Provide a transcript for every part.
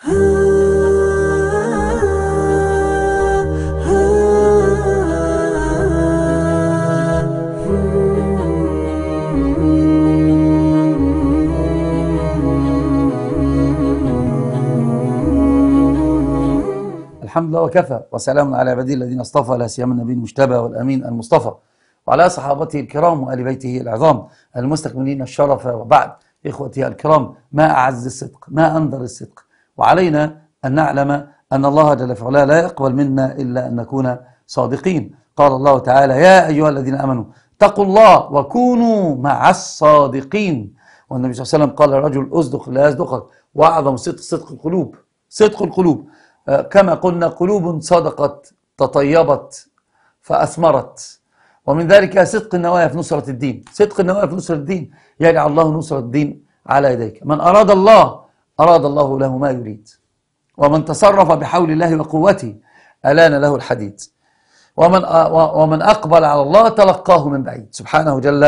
الحمد لله وكفى وسلام على عباده الذين اصطفى لا سيما النبي المجتبى والامين المصطفى وعلى صحابته الكرام وال بيته العظام المستكملين الشرف وبعد اخوتي الكرام ما اعز الصدق ما اندر الصدق وعلينا أن نعلم أن الله جل وعلا لا يقبل منا إلا أن نكون صادقين قال الله تعالى يا أيها الذين أمنوا اتقوا الله وكونوا مع الصادقين والنبي صلى الله عليه وسلم قال الرجل أصدق لا يصدقك وأعظم صدق صدق القلوب صدق القلوب آه، كما قلنا قلوب صدقت تطيبت فأثمرت ومن ذلك صدق النوايا في نصرة الدين صدق النوايا في نصرة الدين يجعل الله نصرة الدين على يديك من أراد الله أراد الله له ما يريد ومن تصرف بحول الله وقوته ألان له الحديد ومن ومن أقبل على الله تلقاه من بعيد سبحانه جل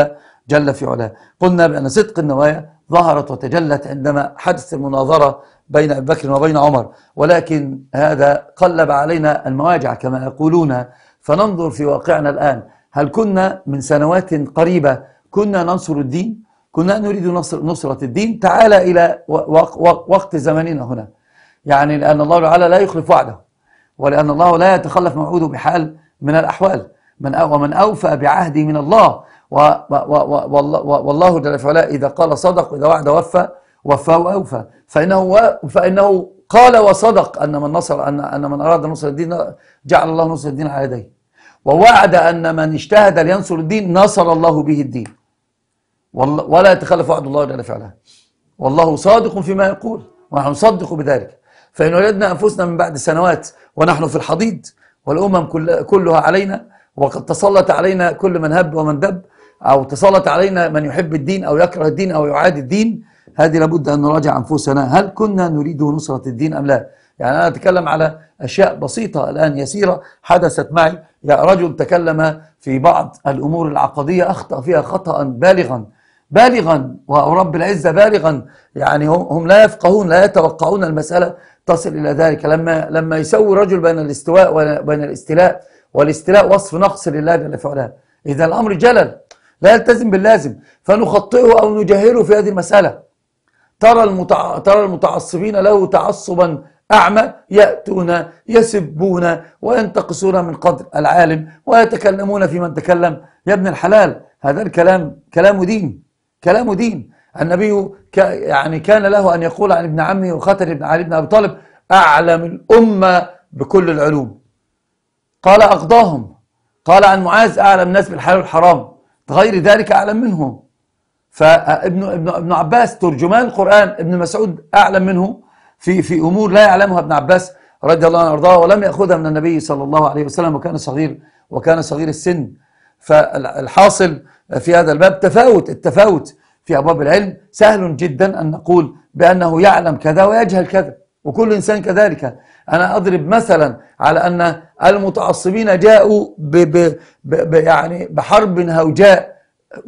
جل في علاه قلنا بأن صدق النوايا ظهرت وتجلت عندما حدث المناظرة بين أبي بكر وبين عمر ولكن هذا قلب علينا المواجع كما يقولون فننظر في واقعنا الآن هل كنا من سنوات قريبة كنا ننصر الدين كنا نريد نصر نصرة الدين تعال إلى وقت زمننا هنا يعني لأن الله تعالى لا يخلف وعده ولأن الله لا يتخلف موعوده بحال من الأحوال من ومن أوفى بعهده من الله والله جل وعلا إذا قال صدق وإذا وعد وفى وفى وأوفى فإنه, فإنه قال وصدق أن من نصر أن أن من أراد نصر الدين جعل الله نصر الدين على يديه ووعد أن من اجتهد لينصر الدين نصر الله به الدين ولا يتخلف وعد الله جل فعلها والله صادق فيما يقول ونحن نصدق بذلك فإن وجدنا أنفسنا من بعد سنوات ونحن في الحضيض والأمم كلها علينا وقد تسلط علينا كل من هب ومن دب أو تسلط علينا من يحب الدين أو يكره الدين أو يعادي الدين هذه لابد أن نراجع أنفسنا هل كنا نريد نصرة الدين أم لا يعني أنا أتكلم على أشياء بسيطة الآن يسيرة حدثت معي رجل تكلم في بعض الأمور العقدية أخطأ فيها خطأ بالغا بالغا ورب العزة بالغا يعني هم لا يفقهون لا يتوقعون المسألة تصل إلى ذلك لما لما يسوي رجل بين الاستواء وبين الاستيلاء والاستيلاء وصف نقص لله جل في علاه إذا الأمر جلل لا يلتزم باللازم فنخطئه أو نجهله في هذه المسألة ترى المتع... ترى المتعصبين له تعصبا أعمى يأتون يسبون وينتقصون من قدر العالم ويتكلمون في من تكلم يا ابن الحلال هذا الكلام كلام دين كلامه دين النبي يعني كان له أن يقول عن ابن عمه وخاتم ابن علي بن أبي طالب أعلم الأمة بكل العلوم قال أقضاهم قال عن معاذ أعلم الناس بالحلال والحرام غير ذلك أعلم منهم فابن ابن ابن عباس ترجمان القرآن ابن مسعود أعلم منه في في أمور لا يعلمها ابن عباس رضي الله عنه وارضاه ولم يأخذها من النبي صلى الله عليه وسلم وكان صغير وكان صغير السن فالحاصل في هذا الباب تفاوت التفاوت في أبواب العلم سهل جدا أن نقول بأنه يعلم كذا ويجهل كذا وكل إنسان كذلك أنا أضرب مثلا على أن المتعصبين جاءوا ب ب ب يعني بحرب هوجاء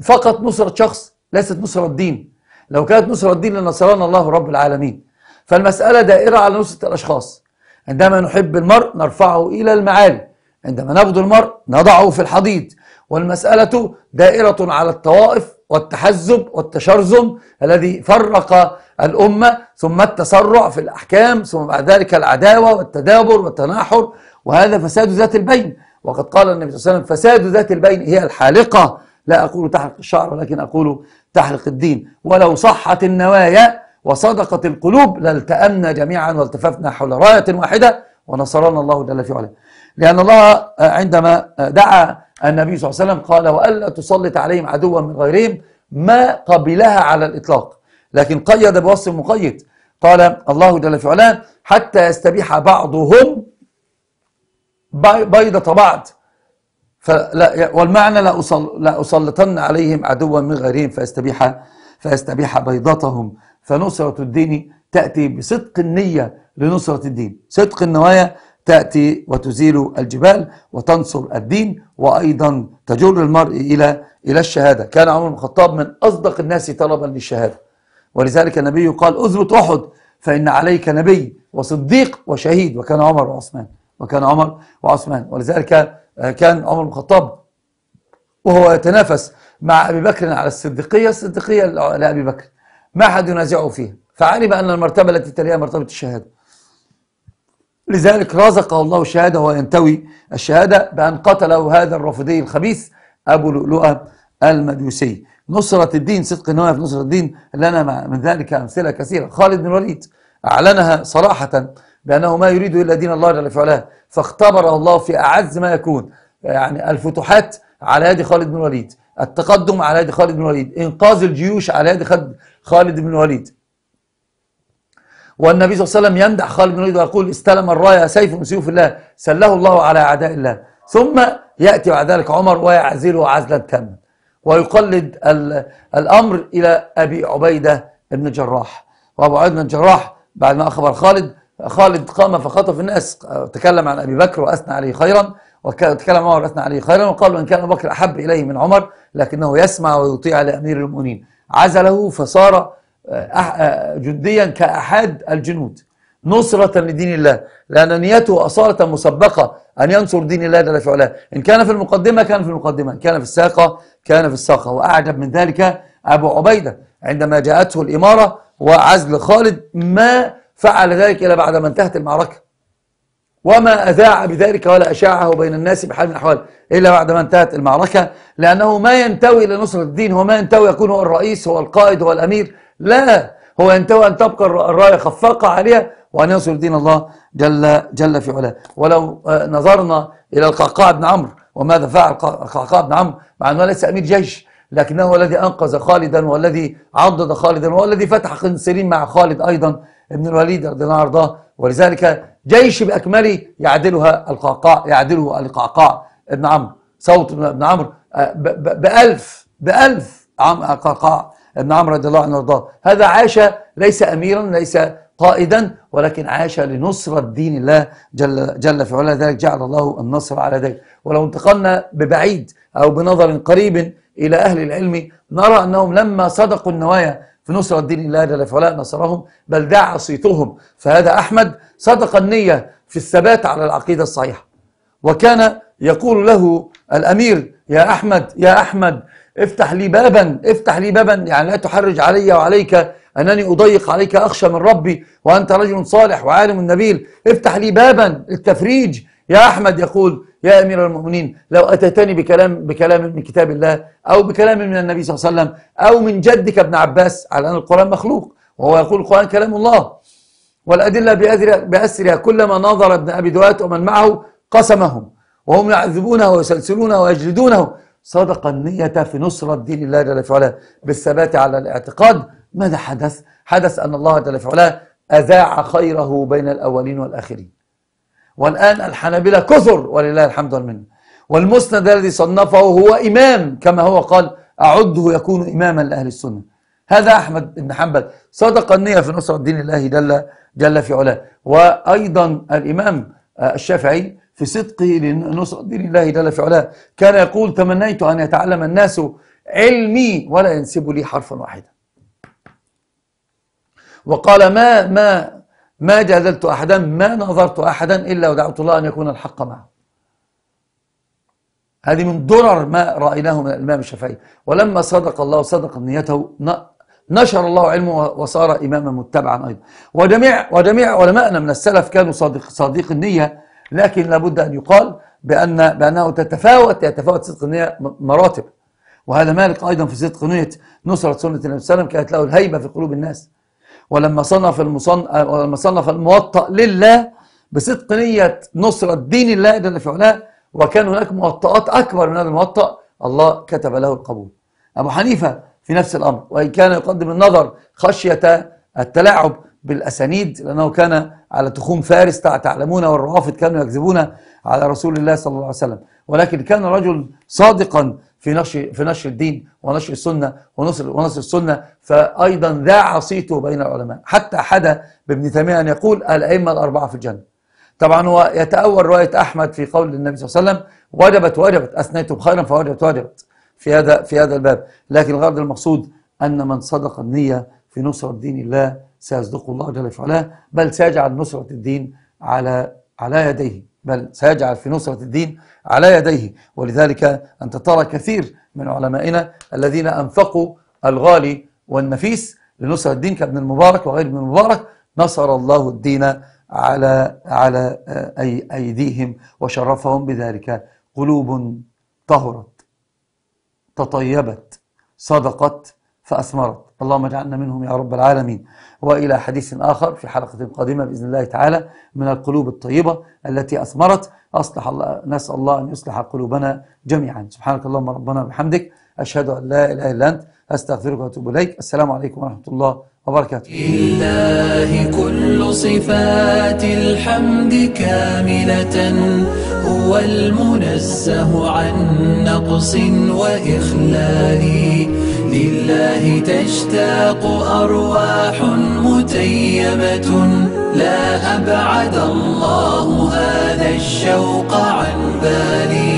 فقط نصرة شخص ليست نصرة الدين لو كانت نصرة الدين لنصرنا الله رب العالمين فالمسألة دائرة على نصرة الأشخاص عندما نحب المرء نرفعه إلى المعالي عندما نبغض المرء نضعه في الحضيض والمسألة دائرة على الطوائف والتحزب والتشرذم الذي فرق الأمة ثم التسرع في الأحكام ثم بعد ذلك العداوة والتدابر والتناحر وهذا فساد ذات البين وقد قال النبي صلى الله عليه وسلم فساد ذات البين هي الحالقة لا أقول تحلق الشعر ولكن أقول تحلق الدين ولو صحت النوايا وصدقت القلوب لالتأمنا جميعا والتففنا حول راية واحدة ونصرنا الله جل في علاه لأن الله عندما دعا النبي صلى الله عليه وسلم قال وألا تسلط عليهم عدوا من غيرهم ما قبلها على الإطلاق لكن قيد بوصف مقيد قال الله جل في علاه حتى يستبيح بعضهم بيضة بعض فلا والمعنى لا لا أسلطن عليهم عدوا من غيرهم فيستبيح فيستبيح بيضتهم فنصرة الدين تأتي بصدق النية لنصرة الدين صدق النوايا تأتي وتزيل الجبال وتنصر الدين وأيضا تجر المرء إلى إلى الشهادة كان عمر بن الخطاب من أصدق الناس طلبا للشهادة ولذلك النبي قال أثبت أحد فإن عليك نبي وصديق وشهيد وكان عمر وعثمان وكان عمر وعثمان ولذلك آه، كان عمر بن الخطاب وهو يتنافس مع أبي بكر على الصديقية الصديقية لأبي بكر ما حد ينازعه فيها فعلم أن المرتبة التي تليها مرتبة الشهادة لذلك رزق الله الشهادة وينتوي الشهادة بأن قتله هذا الرافضي الخبيث أبو لؤلؤة المجوسي نصرة الدين صدق النوايا في نصرة الدين لنا من ذلك أمثلة كثيرة خالد بن الوليد أعلنها صراحة بأنه ما يريد إلا دين الله جل في فاختبر فاختبره الله في أعز ما يكون يعني الفتوحات على يد خالد بن الوليد التقدم على يد خالد بن الوليد إنقاذ الجيوش على يد خالد بن الوليد والنبي صلى الله عليه وسلم يمدح خالد بن الوليد ويقول استلم الرايه سيف من سيوف الله سله الله على اعداء الله ثم ياتي بعد ذلك عمر ويعزله عزلا تاما ويقلد الامر الى ابي عبيده بن الجراح وابو عبيده بن الجراح بعد ما اخبر خالد خالد قام فخطف الناس تكلم عن ابي بكر واثنى عليه خيرا وتكلم عمر واثنى عليه خيرا وقال وان كان ابو بكر احب اليه من عمر لكنه يسمع ويطيع لامير المؤمنين عزله فصار أه، أه، جنديا كأحد الجنود نصرة لدين الله لأن نيته أصالة مسبقة أن ينصر دين الله جل في علاه إن كان في المقدمة كان في المقدمة إن كان في الساقة كان في الساقة وأعجب من ذلك أبو عبيدة عندما جاءته الإمارة وعزل خالد ما فعل ذلك إلا بعد ما انتهت المعركة وما أذاع بذلك ولا أشاعه بين الناس بحال من الأحوال إلا بعد ما انتهت المعركة لأنه ما ينتوي لنصرة الدين هو ما ينتوي يكون هو الرئيس هو القائد هو الأمير لا هو ينتوي أن تبقى الراية خفاقة عليها وأن ينصر دين الله جل, جل في علاه ولو آه، نظرنا إلى القعقاع بن عمرو وماذا فعل القعقاع بن عمرو مع أنه ليس أمير جيش لكنه هو الذي أنقذ خالدا والذي عضد خالدا والذي فتح قنصرين مع خالد أيضا ابن الوليد رضي الله عنه ولذلك جيش بأكمله يعدلها القعقاع يعدله القعقاع ابن عمرو صوت ابن عمرو آه، بألف بألف عم قعقاع ابن عمرو رضي الله عنه وارضاه هذا عاش ليس أميرا ليس قائدا ولكن عاش لنصرة دين الله جل, جل في علاه ذلك جعل الله النصر على ذلك ولو انتقلنا ببعيد أو بنظر قريب إلى أهل العلم نرى أنهم لما صدقوا النوايا في نصرة الدين الله جل في علاه نصرهم بل دعا صيتهم فهذا أحمد صدق النية في الثبات على العقيدة الصحيحة وكان يقول له الأمير يا أحمد يا أحمد افتح لي بابا افتح لي بابا يعني لا تحرج علي وعليك أنني أضيق عليك أخشى من ربي وأنت رجل صالح وعالم نبيل افتح لي بابا التفريج يا أحمد يقول يا أمير المؤمنين لو أتيتني بكلام بكلام من كتاب الله أو بكلام من النبي صلى الله عليه وسلم أو من جدك ابن عباس على أن القرآن مخلوق وهو يقول القرآن كلام الله والأدلة بأسرها كلما نظر ابن أبي دوات ومن معه قسمهم وهم يعذبونه ويسلسلونه ويجلدونه صدق النية في نصرة دين الله جل في علاه بالثبات على الاعتقاد ماذا حدث؟ حدث أن الله جل في علاه أذاع خيره بين الأولين والآخرين والآن الحنابلة كثر ولله الحمد والمنة والمسند الذي صنفه هو إمام كما هو قال أعده يكون إماما لأهل السنة هذا أحمد بن حنبل صدق النية في نصر الدين الله جل, جل في علاه وأيضا الإمام آه، الشافعي في صدقه لنصر الدين الله جل في علاه كان يقول تمنيت أن يتعلم الناس علمي ولا ينسب لي حرفا واحدا وقال ما ما ما جادلت أحدا ما نظرت أحدا إلا ودعوت الله أن يكون الحق معه هذه من ضرر ما رأيناه من الإمام الشافعي ولما صدق الله صدق نيته نشر الله علمه وصار إماما متبعا أيضا وجميع, وجميع علمائنا من السلف كانوا صادق, صادق النية لكن لابد أن يقال بأن بأنه تتفاوت يتفاوت صدق النية مراتب وهذا مالك أيضا في صدق نية نصرة سنة النبي صلى الله عليه وسلم كانت له الهيبة في قلوب الناس ولما صنف ولما صنف الموطأ لله بصدق نية نصرة دين الله جل في علاه وكان هناك موطئات أكبر من هذا الموطأ الله كتب له القبول أبو حنيفة في نفس الأمر وإن كان يقدم النظر خشية التلاعب بالأسانيد لأنه كان على تخوم فارس تعلمون والروافد كانوا يكذبون على رسول الله صلى الله عليه وسلم ولكن كان رجل صادقا في نشر في نشر الدين ونشر السنه ونصر ونصر السنه فايضا ذاع عصيته بين العلماء حتى حدا بابن تيميه ان يقول الائمه الاربعه في الجنه طبعا هو يتاول روايه احمد في قول النبي صلى الله عليه وسلم وجبت وجبت اثنيت بخيرا فوجبت وجبت في هذا في هذا الباب لكن الغرض المقصود ان من صدق النيه في نصره دين الله سيصدقه الله جل وعلا بل سيجعل نصره الدين على على يديه بل سيجعل في نصرة الدين على يديه ولذلك أنت ترى كثير من علمائنا الذين أنفقوا الغالي والنفيس لنصرة الدين كابن المبارك وغير ابن المبارك نصر الله الدين على على أي أيديهم وشرفهم بذلك قلوب طهرت تطيبت صدقت فأثمرت اللهم اجعلنا منهم يا رب العالمين وإلى حديث آخر في حلقة قادمة بإذن الله تعالى من القلوب الطيبة التي أثمرت أصلح الله نسأل الله أن يصلح قلوبنا جميعا سبحانك اللهم ربنا بحمدك أشهد أن لا إله إلا أنت أستغفرك وأتوب إليك السلام عليكم ورحمة الله وبركاته لله كل صفات الحمد كاملة هو المنزه عن نقص وإخلال لله تشتاق أرواح متيمة لا أبعد الله هذا الشوق عن بالي